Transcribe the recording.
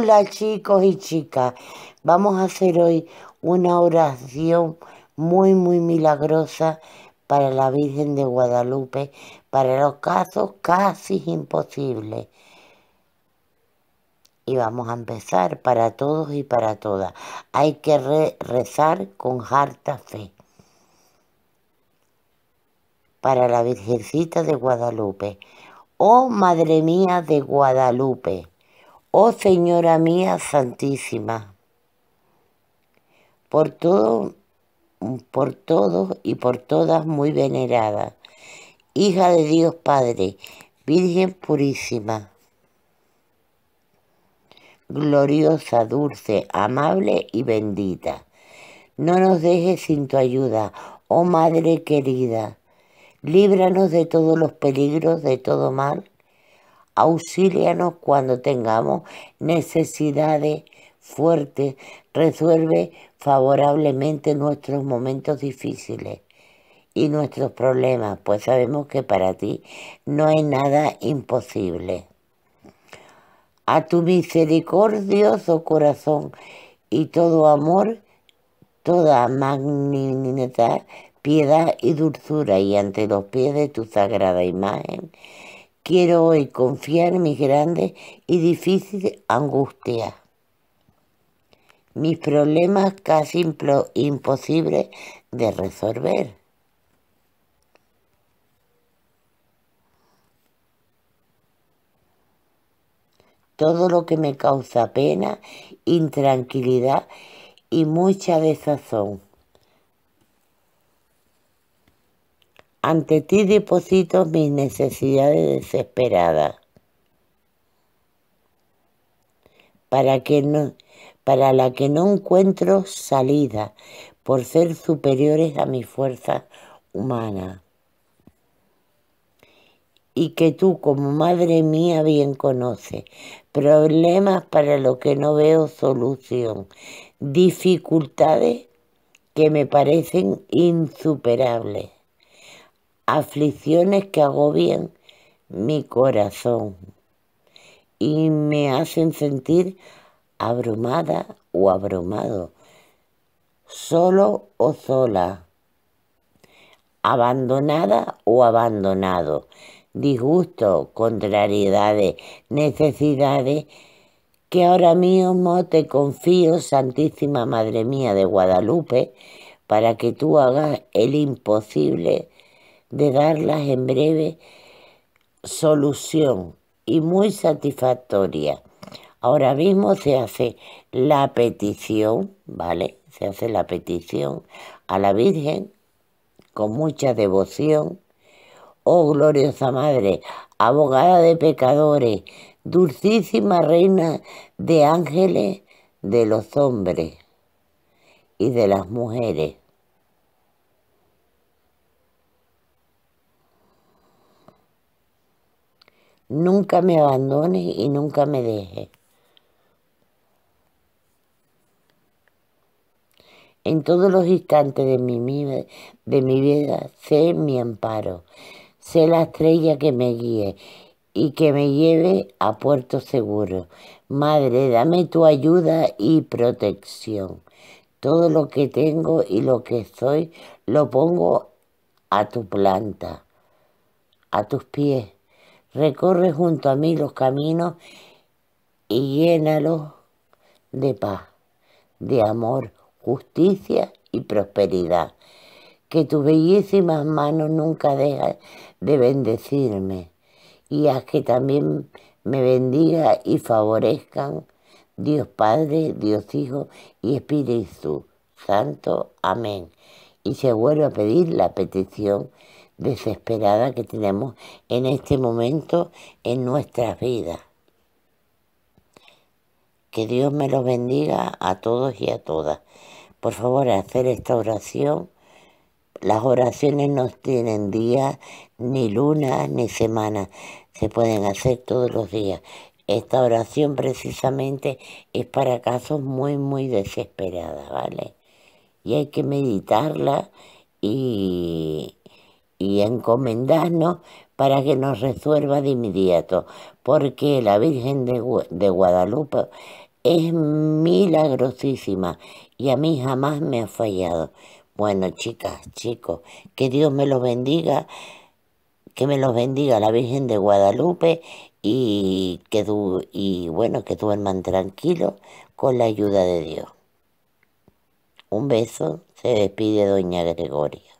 Hola chicos y chicas, vamos a hacer hoy una oración muy muy milagrosa para la Virgen de Guadalupe, para los casos casi imposibles. Y vamos a empezar para todos y para todas. Hay que rezar con harta fe. Para la Virgencita de Guadalupe. Oh Madre mía de Guadalupe oh Señora mía Santísima, por todo, por todos y por todas muy venerada, hija de Dios Padre, Virgen Purísima, gloriosa, dulce, amable y bendita. No nos dejes sin tu ayuda, oh Madre querida. Líbranos de todos los peligros, de todo mal auxílianos cuando tengamos necesidades fuertes, resuelve favorablemente nuestros momentos difíciles y nuestros problemas, pues sabemos que para ti no hay nada imposible. A tu misericordioso corazón y todo amor, toda magnanimidad, piedad y dulzura, y ante los pies de tu sagrada imagen, Quiero hoy confiar en mis grandes y difíciles angustias, mis problemas casi imposibles de resolver. Todo lo que me causa pena, intranquilidad y mucha desazón. Ante ti deposito mis necesidades desesperadas. Para, que para la que no encuentro salida, por ser superiores a mi fuerza humana. Y que tú, como madre mía, bien conoces. Problemas para los que no veo solución. Dificultades que me parecen insuperables aflicciones que agobian mi corazón y me hacen sentir abrumada o abrumado, solo o sola, abandonada o abandonado, disgusto, contrariedades, necesidades, que ahora mismo te confío, Santísima Madre mía de Guadalupe, para que tú hagas el imposible de darlas en breve solución y muy satisfactoria. Ahora mismo se hace la petición, ¿vale? Se hace la petición a la Virgen con mucha devoción. Oh gloriosa Madre, abogada de pecadores, dulcísima reina de ángeles, de los hombres y de las mujeres. Nunca me abandones y nunca me dejes. En todos los instantes de mi, de mi vida, sé mi amparo, sé la estrella que me guíe y que me lleve a puerto seguro. Madre, dame tu ayuda y protección. Todo lo que tengo y lo que soy lo pongo a tu planta, a tus pies. Recorre junto a mí los caminos y llénalos de paz, de amor, justicia y prosperidad. Que tus bellísimas manos nunca dejen de bendecirme y haz que también me bendiga y favorezcan Dios Padre, Dios Hijo y Espíritu Santo. Amén. Y se vuelve a pedir la petición desesperada que tenemos en este momento en nuestras vidas. Que Dios me los bendiga a todos y a todas. Por favor, hacer esta oración. Las oraciones no tienen día, ni luna, ni semana. Se pueden hacer todos los días. Esta oración precisamente es para casos muy, muy desesperadas, ¿vale? Y hay que meditarla y y encomendarnos para que nos resuelva de inmediato, porque la Virgen de, Guadalupe es milagrosísima y a mí jamás me ha fallado. Bueno, chicas, chicos, que Dios me los bendiga, que me los bendiga la Virgen de Guadalupe y que, y bueno, que duerman tranquilos con la ayuda de Dios. Un beso, se despide doña Gregoria.